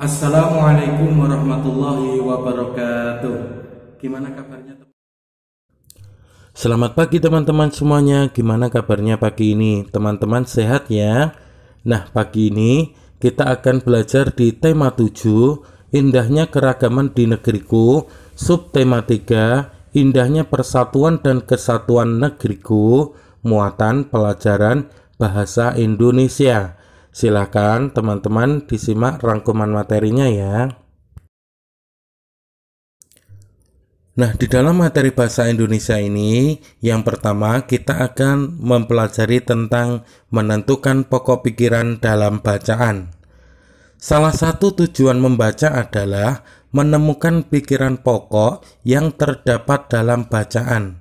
Assalamualaikum warahmatullahi wabarakatuh. Gimana kabarnya? Selamat pagi teman-teman semuanya. Gimana kabarnya pagi ini? Teman-teman sehat ya? Nah, pagi ini kita akan belajar di tema 7, Indahnya Keragaman di Negeriku, subtema 3, Indahnya Persatuan dan Kesatuan Negeriku, muatan pelajaran Bahasa Indonesia. Silahkan teman-teman disimak rangkuman materinya ya. Nah, di dalam materi bahasa Indonesia ini, yang pertama kita akan mempelajari tentang menentukan pokok pikiran dalam bacaan. Salah satu tujuan membaca adalah menemukan pikiran pokok yang terdapat dalam bacaan.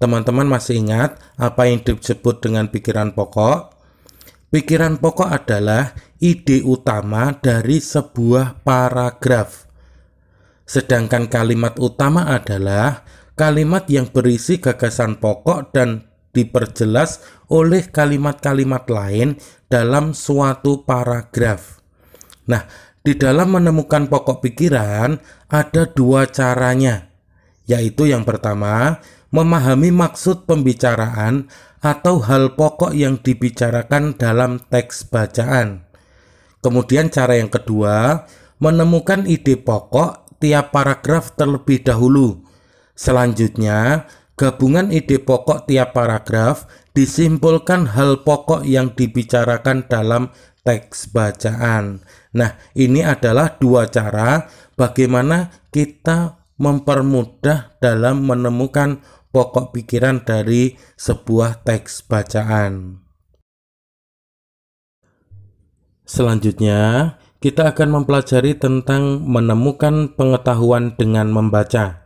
Teman-teman masih ingat apa yang disebut dengan pikiran pokok? Pikiran pokok adalah ide utama dari sebuah paragraf. Sedangkan kalimat utama adalah kalimat yang berisi gagasan pokok dan diperjelas oleh kalimat-kalimat lain dalam suatu paragraf. Nah, di dalam menemukan pokok pikiran ada dua caranya, yaitu yang pertama, memahami maksud pembicaraan atau hal pokok yang dibicarakan dalam teks bacaan. Kemudian cara yang kedua, menemukan ide pokok tiap paragraf terlebih dahulu. Selanjutnya, gabungan ide pokok tiap paragraf disimpulkan hal pokok yang dibicarakan dalam teks bacaan. Nah, ini adalah dua cara bagaimana kita mempermudah dalam menemukan pokok pikiran dari sebuah teks bacaan. Selanjutnya, kita akan mempelajari tentang menemukan pengetahuan dengan membaca.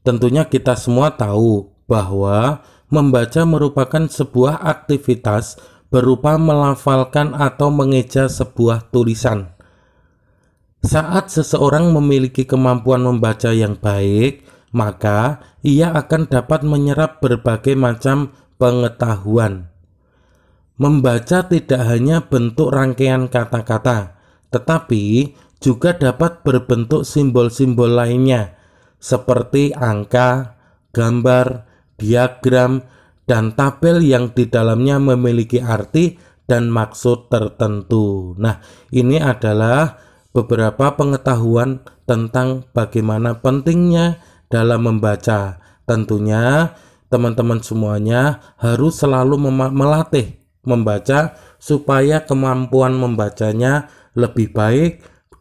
Tentunya, kita semua tahu bahwa membaca merupakan sebuah aktivitas berupa melafalkan atau mengeja sebuah tulisan. Saat seseorang memiliki kemampuan membaca yang baik, maka ia akan dapat menyerap berbagai macam pengetahuan. Membaca tidak hanya bentuk rangkaian kata-kata, tetapi juga dapat berbentuk simbol-simbol lainnya, seperti angka, gambar, diagram, dan tabel yang di dalamnya memiliki arti dan maksud tertentu. Nah, ini adalah beberapa pengetahuan tentang bagaimana pentingnya dalam membaca. Tentunya teman-teman semuanya harus selalu melatih membaca supaya kemampuan membacanya lebih baik.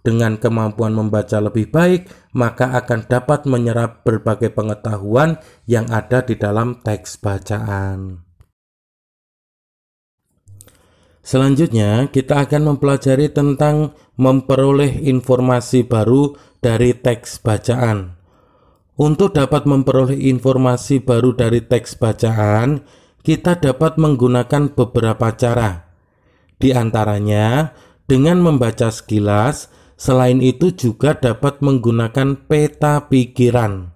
Dengan kemampuan membaca lebih baik, maka akan dapat menyerap berbagai pengetahuan yang ada di dalam teks bacaan. Selanjutnya, kita akan mempelajari tentang memperoleh informasi baru dari teks bacaan. Untuk dapat memperoleh informasi baru dari teks bacaan, kita dapat menggunakan beberapa cara. Di antaranya, dengan membaca sekilas, selain itu juga dapat menggunakan peta pikiran.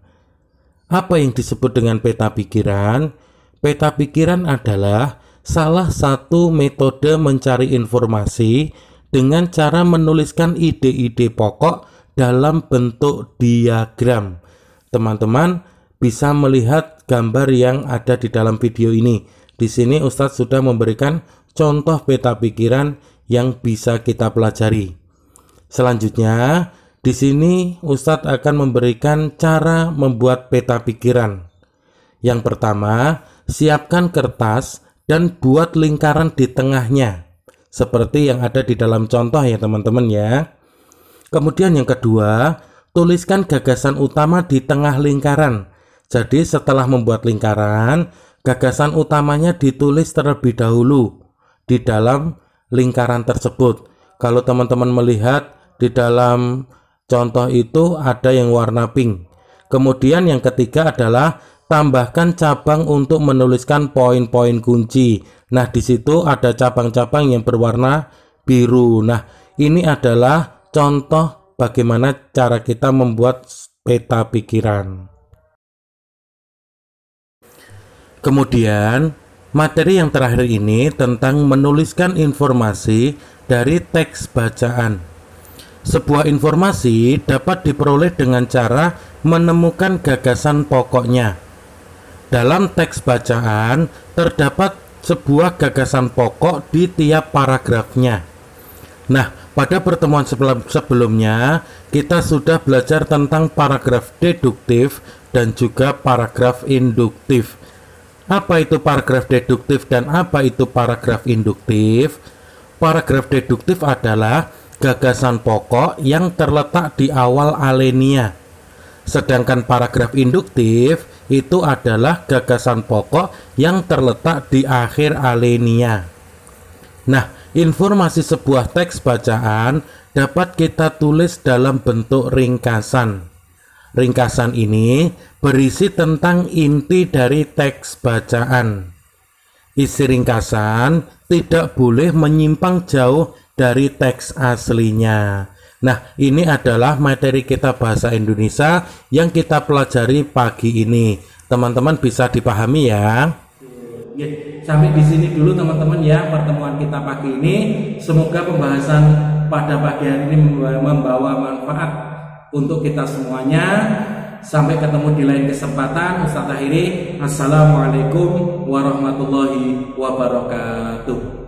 Apa yang disebut dengan peta pikiran? Peta pikiran adalah salah satu metode mencari informasi dengan cara menuliskan ide-ide pokok dalam bentuk diagram teman-teman bisa melihat gambar yang ada di dalam video ini. Di sini Ustadz sudah memberikan contoh peta pikiran yang bisa kita pelajari. Selanjutnya, di sini Ustadz akan memberikan cara membuat peta pikiran. Yang pertama, siapkan kertas dan buat lingkaran di tengahnya. Seperti yang ada di dalam contoh ya teman-teman ya. Kemudian yang kedua, Tuliskan gagasan utama di tengah lingkaran. Jadi setelah membuat lingkaran, gagasan utamanya ditulis terlebih dahulu di dalam lingkaran tersebut. Kalau teman-teman melihat di dalam contoh itu ada yang warna pink. Kemudian yang ketiga adalah tambahkan cabang untuk menuliskan poin-poin kunci. Nah, di situ ada cabang-cabang yang berwarna biru. Nah, ini adalah contoh bagaimana cara kita membuat peta pikiran. Kemudian, materi yang terakhir ini tentang menuliskan informasi dari teks bacaan. Sebuah informasi dapat diperoleh dengan cara menemukan gagasan pokoknya. Dalam teks bacaan terdapat sebuah gagasan pokok di tiap paragrafnya. Nah, pada pertemuan sebelumnya, kita sudah belajar tentang paragraf deduktif dan juga paragraf induktif. Apa itu paragraf deduktif dan apa itu paragraf induktif? Paragraf deduktif adalah gagasan pokok yang terletak di awal alenia. Sedangkan paragraf induktif itu adalah gagasan pokok yang terletak di akhir alenia. Nah, Informasi sebuah teks bacaan dapat kita tulis dalam bentuk ringkasan. Ringkasan ini berisi tentang inti dari teks bacaan. Isi ringkasan tidak boleh menyimpang jauh dari teks aslinya. Nah, ini adalah materi kita bahasa Indonesia yang kita pelajari pagi ini. Teman-teman bisa dipahami ya. Iya, sampai di sini dulu teman-teman ya pertemuan kita pagi ini. Semoga pembahasan pada pagi hari ini membawa manfaat untuk kita semuanya. Sampai ketemu di lain kesempatan. Ustaz Akhiri, Assalamualaikum warahmatullahi wabarakatuh.